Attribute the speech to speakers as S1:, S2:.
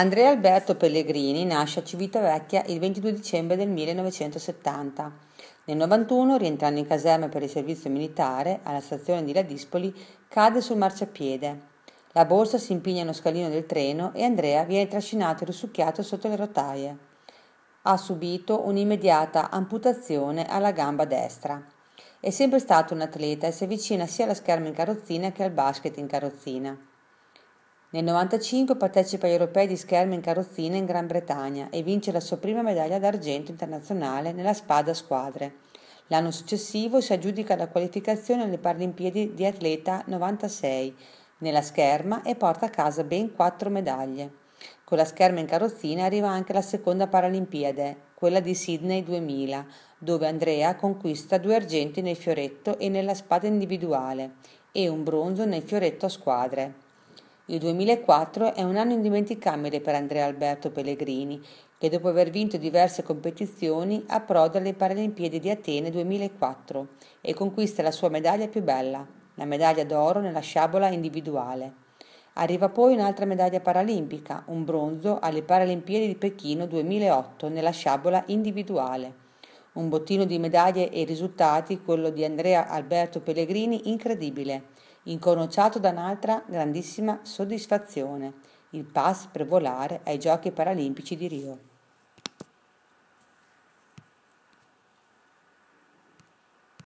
S1: Andrea Alberto Pellegrini nasce a Civitavecchia il 22 dicembre del 1970. Nel 91, rientrando in caserma per il servizio militare alla stazione di Ladispoli, cade sul marciapiede. La borsa si impigna nello scalino del treno e Andrea viene trascinato e risucchiato sotto le rotaie. Ha subito un'immediata amputazione alla gamba destra. È sempre stato un atleta e si avvicina sia alla scherma in carrozzina che al basket in carrozzina. Nel 1995 partecipa agli europei di scherma in carrozzina in Gran Bretagna e vince la sua prima medaglia d'argento internazionale nella spada a squadre. L'anno successivo si aggiudica la qualificazione alle Paralimpiadi di atleta 96 nella scherma e porta a casa ben quattro medaglie. Con la scherma in carrozzina arriva anche la seconda Paralimpiade, quella di Sydney 2000, dove Andrea conquista due argenti nel fioretto e nella spada individuale e un bronzo nel fioretto a squadre. Il 2004 è un anno indimenticabile per Andrea Alberto Pellegrini, che dopo aver vinto diverse competizioni approda alle Paralimpiadi di Atene 2004 e conquista la sua medaglia più bella, la medaglia d'oro nella sciabola individuale. Arriva poi un'altra medaglia paralimpica, un bronzo alle Paralimpiadi di Pechino 2008 nella sciabola individuale. Un bottino di medaglie e risultati, quello di Andrea Alberto Pellegrini, incredibile incorniciato da un'altra grandissima soddisfazione, il pass per volare ai Giochi Paralimpici di Rio.